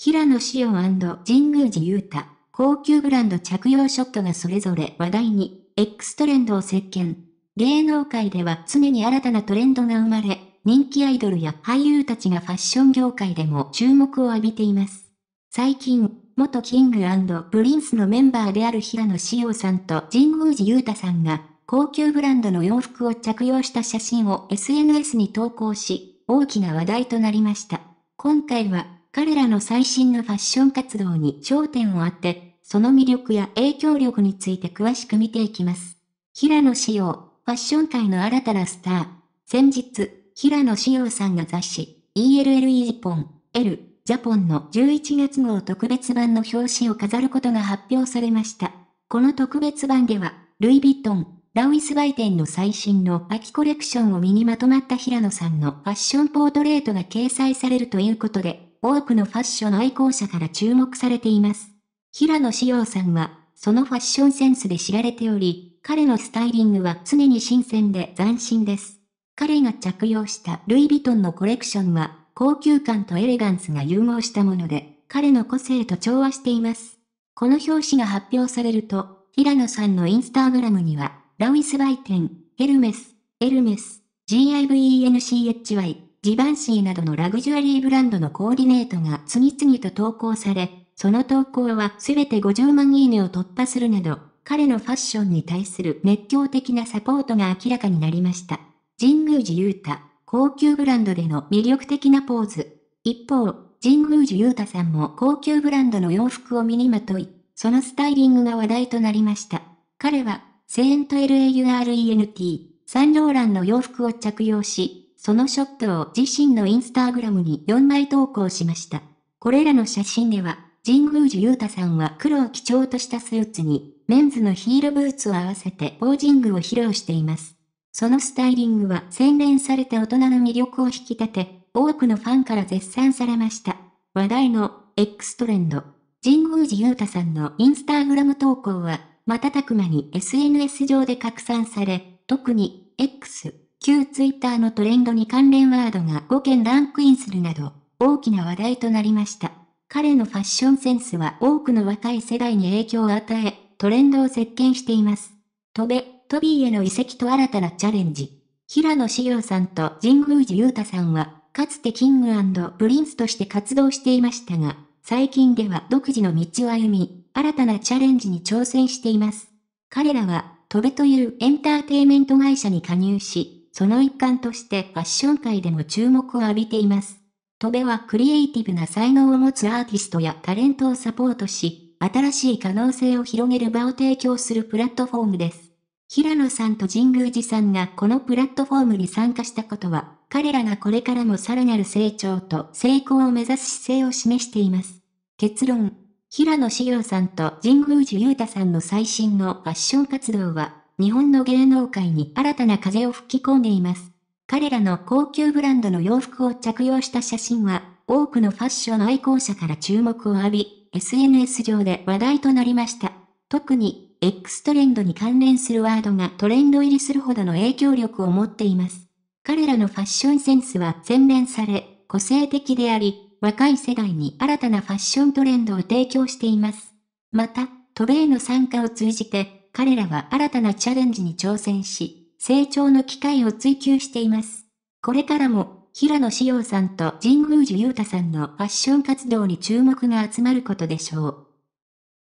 平野紫耀神宮寺優太、高級ブランド着用ショットがそれぞれ話題に、X トレンドを席巻。芸能界では常に新たなトレンドが生まれ、人気アイドルや俳優たちがファッション業界でも注目を浴びています。最近、元キングプリンスのメンバーである平野紫耀さんと神宮寺優太さんが、高級ブランドの洋服を着用した写真を SNS に投稿し、大きな話題となりました。今回は、彼らの最新のファッション活動に焦点を当て、その魅力や影響力について詳しく見ていきます。平野紫耀、ファッション界の新たなスター。先日、平野紫耀さんが雑誌、ELL e ポン、L、ジャポンの11月号特別版の表紙を飾ることが発表されました。この特別版では、ルイ・ヴィトン、ラウイス売店の最新の秋コレクションを身にまとまった平野さんのファッションポートレートが掲載されるということで、多くのファッション愛好者から注目されています。平野紫耀さんは、そのファッションセンスで知られており、彼のスタイリングは常に新鮮で斬新です。彼が着用したルイ・ヴィトンのコレクションは、高級感とエレガンスが融合したもので、彼の個性と調和しています。この表紙が発表されると、平野さんのインスタグラムには、ラウィス売店、ヘルメス、エルメス、GIVENCHY、ジバンシーなどのラグジュアリーブランドのコーディネートが次々と投稿され、その投稿はすべて50万いいねを突破するなど、彼のファッションに対する熱狂的なサポートが明らかになりました。神宮寺雄太、高級ブランドでの魅力的なポーズ。一方、神宮寺雄太さんも高級ブランドの洋服を身にまとい、そのスタイリングが話題となりました。彼は、セーント LAURENT、サンローランの洋服を着用し、そのショットを自身のインスタグラムに4枚投稿しました。これらの写真では、神宮寺勇太さんは黒を基調としたスーツに、メンズのヒールブーツを合わせてポージングを披露しています。そのスタイリングは洗練された大人の魅力を引き立て、多くのファンから絶賛されました。話題の X トレンド。神宮寺勇太さんのインスタグラム投稿は、瞬く間に SNS 上で拡散され、特に X、旧ツイッターのトレンドに関連ワードが5件ランクインするなど、大きな話題となりました。彼のファッションセンスは多くの若い世代に影響を与え、トレンドを席巻しています。トベ、トビーへの移籍と新たなチャレンジ。平野志耀さんと神宮寺裕太さんは、かつてキングプリンスとして活動していましたが、最近では独自の道を歩み、新たなチャレンジに挑戦しています。彼らは、トベというエンターテイメント会社に加入し、その一環としてファッション界でも注目を浴びています。戸部はクリエイティブな才能を持つアーティストやタレントをサポートし、新しい可能性を広げる場を提供するプラットフォームです。平野さんと神宮寺さんがこのプラットフォームに参加したことは、彼らがこれからもさらなる成長と成功を目指す姿勢を示しています。結論、平野志耀さんと神宮寺勇太さんの最新のファッション活動は、日本の芸能界に新たな風を吹き込んでいます。彼らの高級ブランドの洋服を着用した写真は、多くのファッション愛好者から注目を浴び、SNS 上で話題となりました。特に、X トレンドに関連するワードがトレンド入りするほどの影響力を持っています。彼らのファッションセンスは洗練され、個性的であり、若い世代に新たなファッショントレンドを提供しています。また、渡米の参加を通じて、彼らは新たなチャレンジに挑戦し、成長の機会を追求しています。これからも、平野紫耀さんと神宮寺勇太さんのファッション活動に注目が集まることでしょう。